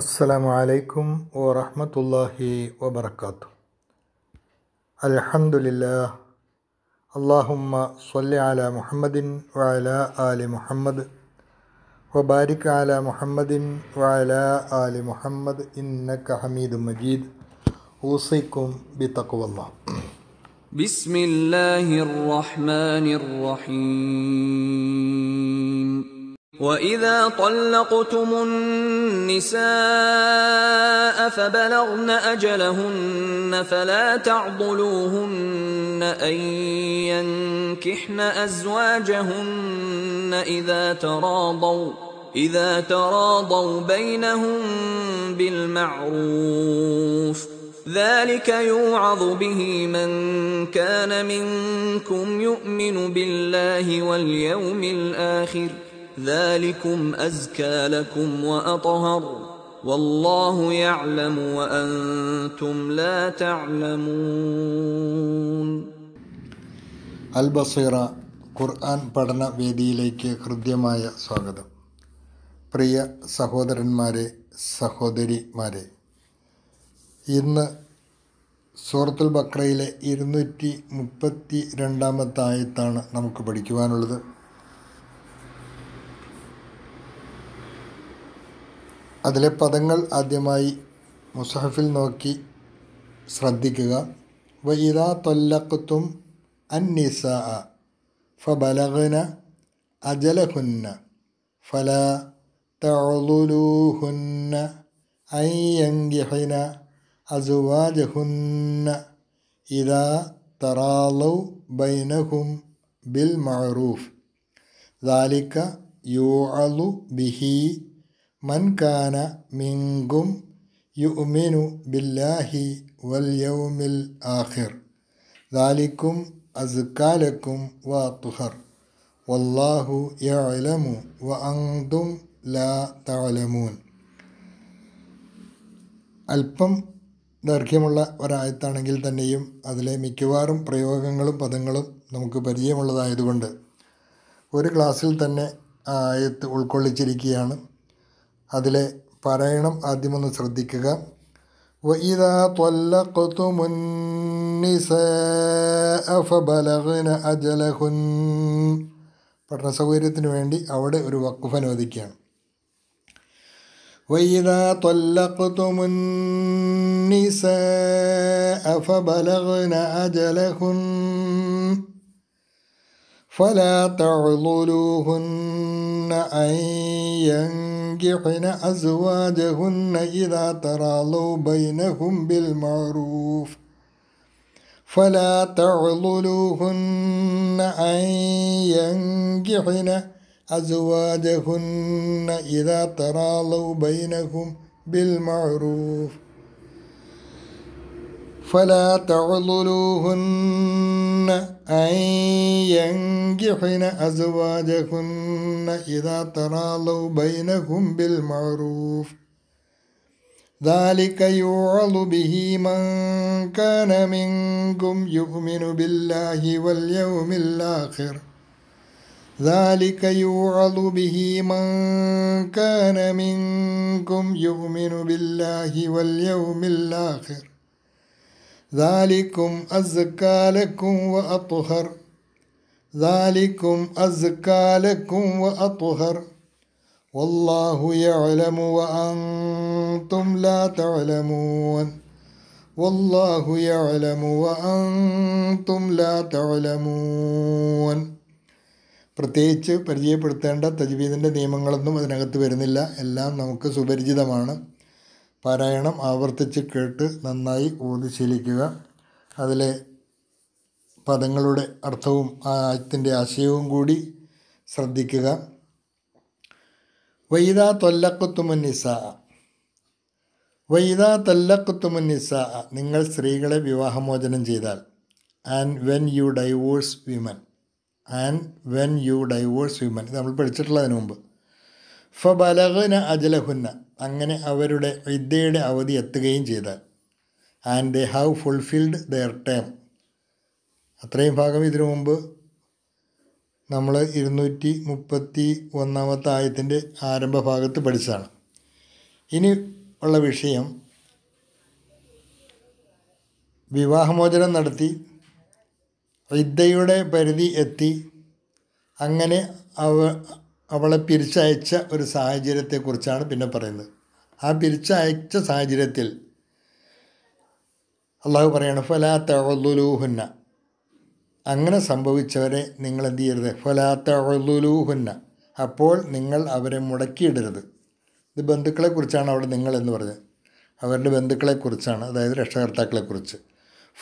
السلام عليكم ورحمة الله وبركاته الحمد لله اللهم صل على محمد وعلى آل محمد وبارك على محمد وعلى آل محمد إنك حميد مجيد أوصيكم بتقوى الله بسم الله الرحمن الرحيم واذا طلقتم النساء فبلغن اجلهن فلا تعضلوهن ان ينكحن ازواجهن اذا تراضوا اذا تراضوا بينهم بالمعروف ذلك يوعظ به من كان منكم يؤمن بالله واليوم الاخر ذلكم أزكى ഖുർആൻ പഠന വേദിയിലേക്ക് ഹൃദ്യമായ സ്വാഗതം പ്രിയ സഹോദരന്മാരെ സഹോദരിമാരെ ഇന്ന് സൂറത്തുൽ ബക്രയിലെ ഇരുന്നൂറ്റി മുപ്പത്തി രണ്ടാമത്തായത്താണ് ആയത്താണ് നമുക്ക് പഠിക്കുവാനുള്ളത് അതിലെ പദങ്ങൾ ആദ്യമായി മുസഹഫിൽ നോക്കി ശ്രദ്ധിക്കുക വൈദാ ഇതാ തൊല്ലക്കുത്തും അന്നിസ ഫലഹുന അജലഹുന്ന ഫല തഴുലുഹുന്ന ഐയങ്കിഹുന അസുവാജഹുന്ന ഇതാ തറാലൗ ബൈനഹും ബിൽ മഅറൂഫ് യു അലു ബിഹി മൻകാന മിങ്കും യുമിനു ബില്ലാഹി വൽ യൗമിൽ ആഹിർ ദാലിക്കും അസുക്കാലക്കും വ തുഹർ വല്ലാഹു യലമു വ അങ്തും ലാ തലമൂൻ അല്പം ദൈർഘ്യമുള്ള ഒരായത്താണെങ്കിൽ തന്നെയും അതിലെ മിക്കവാറും പ്രയോഗങ്ങളും പദങ്ങളും നമുക്ക് പരിചയമുള്ളതായതുകൊണ്ട് ഒരു ക്ലാസ്സിൽ തന്നെ ആയത്ത് ഉൾക്കൊള്ളിച്ചിരിക്കുകയാണ് അതിലെ പാരായണം ആദ്യമൊന്ന് ശ്രദ്ധിക്കുക പഠന സൗകര്യത്തിന് വേണ്ടി അവിടെ ഒരു വക്കുഫ് അനുവദിക്കുകയാണ് വൈദാ فلا تعضلوهن أن ينكحن أزواجهن إذا تراضوا بينهم بالمعروف فلا تعضلوهن أن ينكحن أزواجهن إذا تراضوا بينهم بالمعروف فلا تعضلوهن أن ينجحن أزواجهن إذا تراضوا بينهم بالمعروف ذلك يوعظ به من كان منكم يؤمن بالله واليوم الآخر ذلك يوعظ به من كان منكم يؤمن بالله واليوم الآخر ذلكم أزكى لكم وأطهر ذلكم أزكى لكم وأطهر والله يعلم وأنتم لا تعلمون والله يعلم وأنتم لا تعلمون പ്രത്യേകിച്ച് പരിചയപ്പെടുത്തേണ്ട തജ്വീദിൻ്റെ നിയമങ്ങളൊന്നും അതിനകത്ത് വരുന്നില്ല എല്ലാം നമുക്ക് സുപരിചിതമാണ് പാരായണം ആവർത്തിച്ച് കേട്ട് നന്നായി ഓതി ശീലിക്കുക അതിലെ പദങ്ങളുടെ അർത്ഥവും ആ ആയത്തിൻ്റെ ആശയവും കൂടി ശ്രദ്ധിക്കുക വൈദ തൊല്ലക്കുത്തുമുന്നിസ വൈദ തൊല്ലക്കുത്തുമുന്നിസ നിങ്ങൾ സ്ത്രീകളെ വിവാഹമോചനം ചെയ്താൽ and when you divorce women and when you divorce women ഇത് നമ്മൾ പഠിച്ചിട്ടുള്ളതിന് മുമ്പ് ഫബലഹന അജലഹുന്ന അങ്ങനെ അവരുടെ വിദ്യയുടെ അവധി എത്തുകയും ചെയ്താൽ and they have fulfilled their time അത്രയും ഭാഗം ഇതിനു മുമ്പ് നമ്മൾ ഇരുന്നൂറ്റി മുപ്പത്തി ഒന്നാമത്തെ ആയത്തിൻ്റെ ആരംഭഭാഗത്ത് പഠിച്ചതാണ് ഇനി ഉള്ള വിഷയം വിവാഹമോചനം നടത്തി വിദ്യയുടെ പരിധി എത്തി അങ്ങനെ അവ അവളെ പിരിച്ചയച്ച ഒരു സാഹചര്യത്തെക്കുറിച്ചാണ് പിന്നെ പറയുന്നത് ആ പിരിച്ചയച്ച സാഹചര്യത്തിൽ അള്ളാഹു പറയാണ് ഫലാ തഴുലുലൂഹുന്ന അങ്ങനെ സംഭവിച്ചവരെ നിങ്ങൾ എന്ത് ചെയ്യരുത് ഫലാ തഴുലുലൂഹുന്ന അപ്പോൾ നിങ്ങൾ അവരെ മുടക്കിയിടരുത് ഇത് ബന്ധുക്കളെക്കുറിച്ചാണ് അവിടെ നിങ്ങൾ എന്ന് പറഞ്ഞത് അവരുടെ ബന്ധുക്കളെക്കുറിച്ചാണ് അതായത് രക്ഷകർത്താക്കളെക്കുറിച്ച്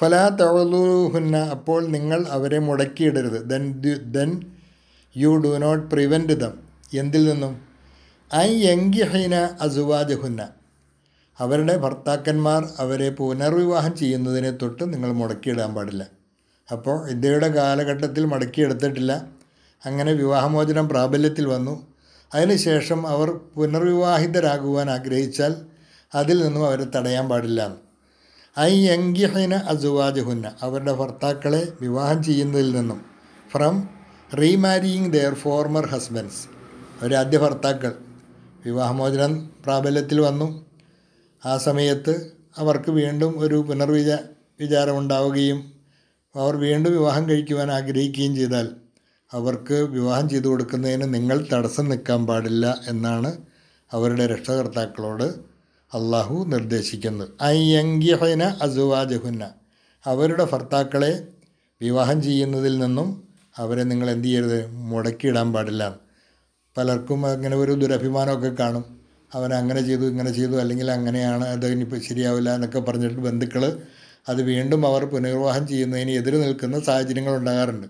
ഫലാ തഴുലുഹുന്ന അപ്പോൾ നിങ്ങൾ അവരെ മുടക്കിയിടരുത് then then you do not prevent them എന്തിൽ നിന്നും ഐ എങ്കിഹൈന അസുവാജഹുന്ന അവരുടെ ഭർത്താക്കന്മാർ അവരെ പുനർവിവാഹം ചെയ്യുന്നതിനെ തൊട്ട് നിങ്ങൾ മുടക്കിയിടാൻ പാടില്ല അപ്പോൾ ഇന്ത്യയുടെ കാലഘട്ടത്തിൽ മടക്കിയെടുത്തിട്ടില്ല അങ്ങനെ വിവാഹമോചനം പ്രാബല്യത്തിൽ വന്നു അതിനുശേഷം അവർ പുനർവിവാഹിതരാകുവാൻ ആഗ്രഹിച്ചാൽ അതിൽ നിന്നും അവരെ തടയാൻ പാടില്ല ഐ എങ്കിഹൈന അസുവാജഹുന്ന അവരുടെ ഭർത്താക്കളെ വിവാഹം ചെയ്യുന്നതിൽ നിന്നും from remarrying their former husbands അവരാദ്യ ഭർത്താക്കൾ വിവാഹമോചനം പ്രാബല്യത്തിൽ വന്നു ആ സമയത്ത് അവർക്ക് വീണ്ടും ഒരു പുനർവിച വിചാരമുണ്ടാവുകയും അവർ വീണ്ടും വിവാഹം കഴിക്കുവാൻ ആഗ്രഹിക്കുകയും ചെയ്താൽ അവർക്ക് വിവാഹം ചെയ്തു കൊടുക്കുന്നതിന് നിങ്ങൾ തടസ്സം നിൽക്കാൻ പാടില്ല എന്നാണ് അവരുടെ രക്ഷകർത്താക്കളോട് അള്ളാഹു നിർദ്ദേശിക്കുന്നത് അയ്യങ്കിഹന അസുവാജഹുന്ന അവരുടെ ഭർത്താക്കളെ വിവാഹം ചെയ്യുന്നതിൽ നിന്നും അവരെ നിങ്ങൾ എന്ത് ചെയ്യരുത് മുടക്കിയിടാൻ പാടില്ല പലർക്കും അങ്ങനെ ഒരു ദുരഭിമാനമൊക്കെ കാണും അവൻ അങ്ങനെ ചെയ്തു ഇങ്ങനെ ചെയ്തു അല്ലെങ്കിൽ അങ്ങനെയാണ് അത് ഇനിയിപ്പോൾ ശരിയാവില്ല എന്നൊക്കെ പറഞ്ഞിട്ട് ബന്ധുക്കൾ അത് വീണ്ടും അവർ പുനർവിവാഹം ചെയ്യുന്നതിന് എതിർ നിൽക്കുന്ന സാഹചര്യങ്ങൾ ഉണ്ടാകാറുണ്ട്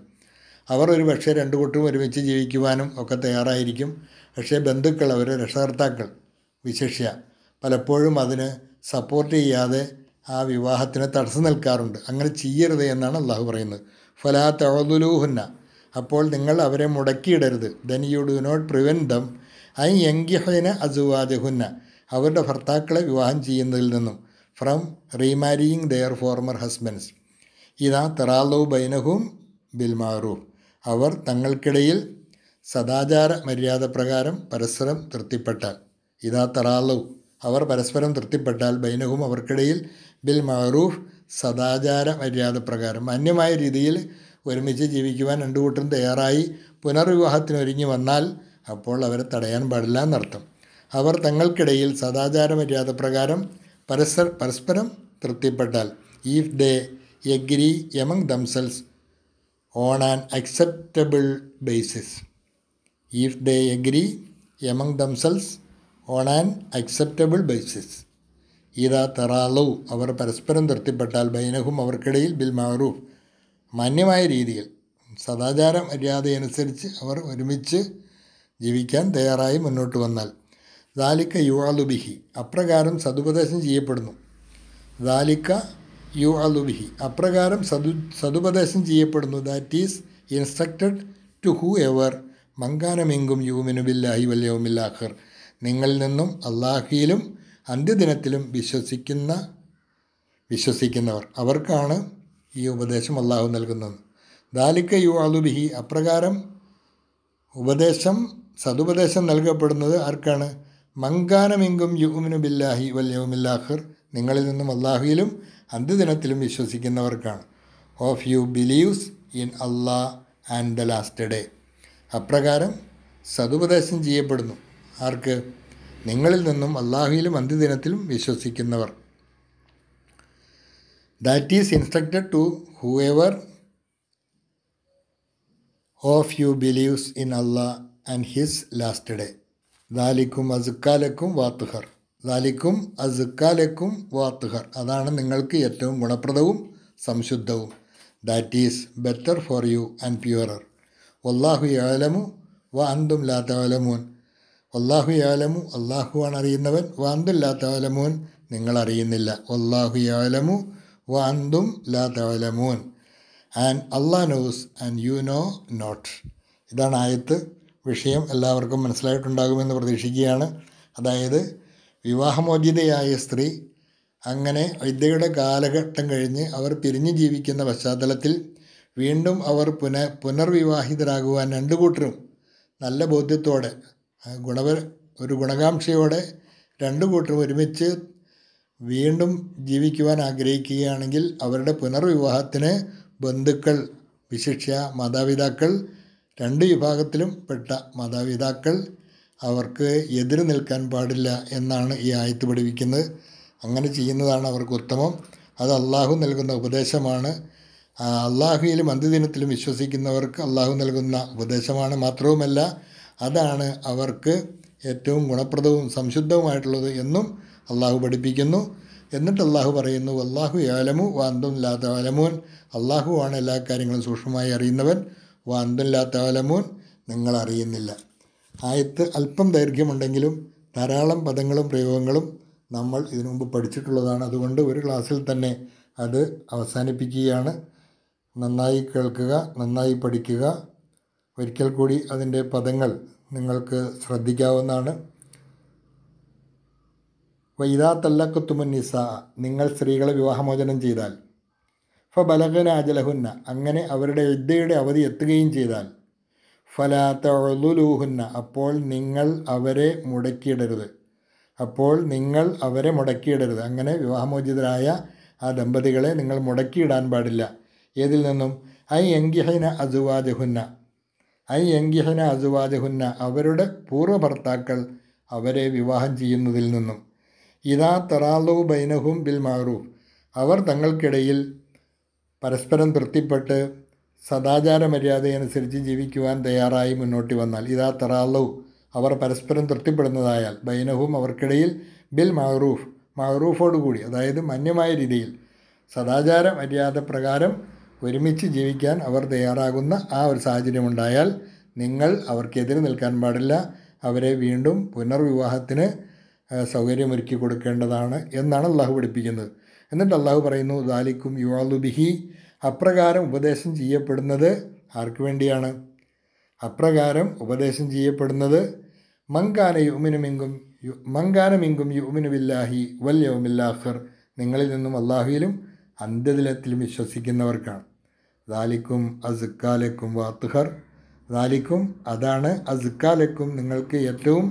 അവർ ഒരു പക്ഷേ രണ്ടു കൂട്ടരും ഒരുമിച്ച് ജീവിക്കുവാനും ഒക്കെ തയ്യാറായിരിക്കും പക്ഷേ ബന്ധുക്കൾ അവർ രക്ഷകർത്താക്കൾ വിശേഷ്യ പലപ്പോഴും അതിന് സപ്പോർട്ട് ചെയ്യാതെ ആ വിവാഹത്തിന് തടസ്സം നിൽക്കാറുണ്ട് അങ്ങനെ ചെയ്യരുത് എന്നാണ് അള്ളാഹു പറയുന്നത് ഫലാ തവതുലൂഹുന്ന അപ്പോൾ നിങ്ങൾ അവരെ മുടക്കിയിടരുത് then you do not prevent them ഐ യങ്കിഹന അസുവാജഹുന്ന അവരുടെ ഭർത്താക്കളെ വിവാഹം ചെയ്യുന്നതിൽ നിന്നും from remarrying their former husbands ഇതാ തെറാലോ ബൈനഹും ബിൽമാറൂഫ് അവർ തങ്ങൾക്കിടയിൽ സദാചാര മര്യാദ പ്രകാരം പരസ്പരം തൃപ്തിപ്പെട്ടാൽ ഇതാ തെറാലോ അവർ പരസ്പരം തൃപ്തിപ്പെട്ടാൽ ബൈനഹും അവർക്കിടയിൽ ബിൽ മഹറൂഫ് സദാചാര മര്യാദ പ്രകാരം മാന്യമായ രീതിയിൽ ഒരുമിച്ച് ജീവിക്കുവാൻ രണ്ടു കൂട്ടരും തയ്യാറായി പുനർവിവാഹത്തിനൊരുങ്ങി വന്നാൽ അപ്പോൾ അവരെ തടയാൻ പാടില്ല എന്നർത്ഥം അവർ തങ്ങൾക്കിടയിൽ സദാചാര മര്യാദ പ്രകാരം പരസ്പര പരസ്പരം തൃപ്തിപ്പെട്ടാൽ if they agree among themselves on an acceptable basis if they agree among themselves on an acceptable basis ഈത തെറാലോ അവർ പരസ്പരം തൃപ്തിപ്പെട്ടാൽ ബൈനഹും അവർക്കിടയിൽ ബിൽ മാറൂഫ് മാന്യമായ രീതിയിൽ സദാചാര മര്യാദയനുസരിച്ച് അവർ ഒരുമിച്ച് ജീവിക്കാൻ തയ്യാറായി മുന്നോട്ട് വന്നാൽ ദാലിക്ക യു അലുബിഹി അപ്രകാരം സതുപദേശം ചെയ്യപ്പെടുന്നു ദാലിക്ക യു അലുബിഹി അപ്രകാരം സതു സതുപദേശം ചെയ്യപ്പെടുന്നു that is instructed to whoever മങ്കാനമെങ്കും യൂമിനുബില്ലാഹി വല്യവുമില്ലാഹർ നിങ്ങളിൽ നിന്നും അള്ളാഹിയിലും അന്ത്യദിനത്തിലും വിശ്വസിക്കുന്ന വിശ്വസിക്കുന്നവർ അവർക്കാണ് ഈ ഉപദേശം അള്ളാഹു നൽകുന്നത് ദാലിക്ക യു അലുബിഹി അപ്രകാരം ഉപദേശം സതുപദേശം നൽകപ്പെടുന്നത് ആർക്കാണ് മങ്കാനമെങ്കും യുഹുമിനു ബില്ലാഹി വൽ യൗമില്ലാഹിർ നിങ്ങളിൽ നിന്നും അള്ളാഹുയിലും അന്ത്യദിനത്തിലും വിശ്വസിക്കുന്നവർക്കാണ് of you believes in Allah and the last day അപ്രകാരം സതുപദേശം ചെയ്യപ്പെടുന്നു ആർക്ക് നിങ്ങളിൽ നിന്നും അള്ളാഹുയിലും അന്ത്യദിനത്തിലും വിശ്വസിക്കുന്നവർ that is instructed to whoever of you believes in Allah and his last day ദാലിക്കും അസുക്കാലക്കും വാത്തുഹർ ദാലിക്കും അസുക്കാലക്കും വാത്തുഹർ അതാണ് നിങ്ങൾക്ക് ഏറ്റവും ഗുണപ്രദവും സംശുദ്ധവും that is better for you and purer വല്ലാഹു ആലമു വ അന്തും ലാത്ത അള്ളാഹു യാലമു ആണ് അറിയുന്നവൻ വാന്തല്ലാത്തവലമോൻ നിങ്ങൾ അറിയുന്നില്ല അള്ളാഹു യാലമു വാന്തും ലാത്തവലമോൻ and Allah knows and you know not ഇതാണ് ആയത്ത് വിഷയം എല്ലാവർക്കും മനസ്സിലായിട്ടുണ്ടാകുമെന്ന് പ്രതീക്ഷിക്കുകയാണ് അതായത് വിവാഹമോചിതയായ സ്ത്രീ അങ്ങനെ വിദ്യയുടെ കാലഘട്ടം കഴിഞ്ഞ് അവർ പിരിഞ്ഞു ജീവിക്കുന്ന പശ്ചാത്തലത്തിൽ വീണ്ടും അവർ പുന പുനർവിവാഹിതരാകുവാൻ രണ്ടു കൂട്ടരും നല്ല ബോധ്യത്തോടെ ഗുണവ ഒരു ഗുണകാംക്ഷയോടെ രണ്ട് കൂട്ടരും ഒരുമിച്ച് വീണ്ടും ജീവിക്കുവാൻ ആഗ്രഹിക്കുകയാണെങ്കിൽ അവരുടെ പുനർവിവാഹത്തിന് ബന്ധുക്കൾ വിശിക്ഷ മാതാപിതാക്കൾ രണ്ട് വിഭാഗത്തിലും പെട്ട മാതാപിതാക്കൾ അവർക്ക് എതിര് നിൽക്കാൻ പാടില്ല എന്നാണ് ഈ ആയത്ത് പഠിപ്പിക്കുന്നത് അങ്ങനെ ചെയ്യുന്നതാണ് അവർക്ക് ഉത്തമം അത് അള്ളാഹു നൽകുന്ന ഉപദേശമാണ് അള്ളാഹുയിലും അന്ത്യദിനത്തിലും വിശ്വസിക്കുന്നവർക്ക് അള്ളാഹു നൽകുന്ന ഉപദേശമാണ് മാത്രവുമല്ല അതാണ് അവർക്ക് ഏറ്റവും ഗുണപ്രദവും സംശുദ്ധവുമായിട്ടുള്ളത് എന്നും അള്ളാഹു പഠിപ്പിക്കുന്നു എന്നിട്ട് അള്ളാഹു പറയുന്നു അള്ളാഹു യാലമു വാന്തും ലാ അള്ളാഹു ആണ് എല്ലാ കാര്യങ്ങളും സൂക്ഷ്മമായി അറിയുന്നവൻ വാന്തും ലാ താലമൂൻ നിങ്ങൾ അറിയുന്നില്ല ആയത്ത് അല്പം ദൈർഘ്യമുണ്ടെങ്കിലും ധാരാളം പദങ്ങളും പ്രയോഗങ്ങളും നമ്മൾ ഇതിനു മുമ്പ് പഠിച്ചിട്ടുള്ളതാണ് അതുകൊണ്ട് ഒരു ക്ലാസ്സിൽ തന്നെ അത് അവസാനിപ്പിക്കുകയാണ് നന്നായി കേൾക്കുക നന്നായി പഠിക്കുക ഒരിക്കൽ കൂടി അതിൻ്റെ പദങ്ങൾ നിങ്ങൾക്ക് ശ്രദ്ധിക്കാവുന്നതാണ് വൈദാ നിസ നിങ്ങൾ സ്ത്രീകളെ വിവാഹമോചനം ചെയ്താൽ ഫ ബലഹനാജലഹുന്ന അങ്ങനെ അവരുടെ വിദ്യയുടെ അവധി എത്തുകയും ചെയ്താൽ ഫലാത്തൊഴുലൂഹുന്ന അപ്പോൾ നിങ്ങൾ അവരെ മുടക്കിയിടരുത് അപ്പോൾ നിങ്ങൾ അവരെ മുടക്കിയിടരുത് അങ്ങനെ വിവാഹമോചിതരായ ആ ദമ്പതികളെ നിങ്ങൾ മുടക്കിയിടാൻ പാടില്ല ഏതിൽ നിന്നും ഐ എങ്കിഹൈന അസുവാജഹുന്ന ഐ എങ്കിഹന അസുവാജഹുന്ന അവരുടെ പൂർവ്വഭർത്താക്കൾ അവരെ വിവാഹം ചെയ്യുന്നതിൽ നിന്നും ഇതാ തറാലു ബൈനഹും ബിൽ മാറൂഫ് അവർ തങ്ങൾക്കിടയിൽ പരസ്പരം തൃപ്തിപ്പെട്ട് സദാചാര മര്യാദയനുസരിച്ച് ജീവിക്കുവാൻ തയ്യാറായി മുന്നോട്ട് വന്നാൽ ഇതാ തറാലു അവർ പരസ്പരം തൃപ്തിപ്പെടുന്നതായാൽ ബൈനഹും അവർക്കിടയിൽ ബിൽ മാറൂഫ് മാറൂഫോടുകൂടി അതായത് മാന്യമായ രീതിയിൽ സദാചാര മര്യാദ പ്രകാരം ഒരുമിച്ച് ജീവിക്കാൻ അവർ തയ്യാറാകുന്ന ആ ഒരു സാഹചര്യമുണ്ടായാൽ നിങ്ങൾ അവർക്കെതിരെ നിൽക്കാൻ പാടില്ല അവരെ വീണ്ടും പുനർവിവാഹത്തിന് സൗകര്യമൊരുക്കി കൊടുക്കേണ്ടതാണ് എന്നാണ് അള്ളാഹു പഠിപ്പിക്കുന്നത് എന്നിട്ട് അള്ളാഹു പറയുന്നു ദാലിക്കും യുവാലു അപ്രകാരം ഉപദേശം ചെയ്യപ്പെടുന്നത് ആർക്ക് വേണ്ടിയാണ് അപ്രകാരം ഉപദേശം ചെയ്യപ്പെടുന്നത് മങ്കാന യുമിനുമിങ്കും മങ്കാനമിങ്കും യുമിനുബില്ലാഹി വൽ നിങ്ങളിൽ നിന്നും അള്ളാഹുയിലും അന്ത്യദിനത്തിലും വിശ്വസിക്കുന്നവർക്കാണ് ദാലിക്കും അസുക്കാലക്കും വാത്തുഹർ ദാലിക്കും അതാണ് അസുക്കാലക്കും നിങ്ങൾക്ക് ഏറ്റവും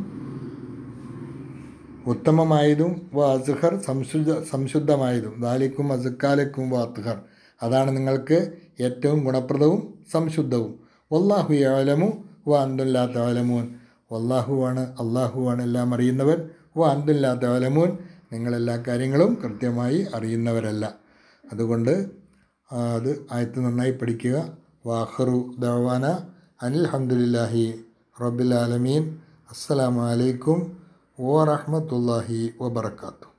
ഉത്തമമായതും വ അസുഹർ സംശുദ്ധ സംശുദ്ധമായതും ദാലിക്കും അസുക്കാലക്കും വാത്തുഹർ അതാണ് നിങ്ങൾക്ക് ഏറ്റവും ഗുണപ്രദവും സംശുദ്ധവും വല്ലാഹു യാലമു വ അന്തുല്ലാ താലമൂൻ ഒല്ലാഹുവാണ് അള്ളാഹുവാണ് എല്ലാം അറിയുന്നവൻ വ അന്തുല്ലാ താലമൂൻ നിങ്ങളെല്ലാ കാര്യങ്ങളും കൃത്യമായി അറിയുന്നവരല്ല അതുകൊണ്ട് അത് ആയത്ത് നന്നായി പഠിക്കുക വാഹറു ദവാന അനിൽഹമുല്ലാഹി റബ്ബിൽ ആലമീൻ അസ്സലാമലൈക്കും വാഹമത്തല്ലാഹി വബർക്കാത്തു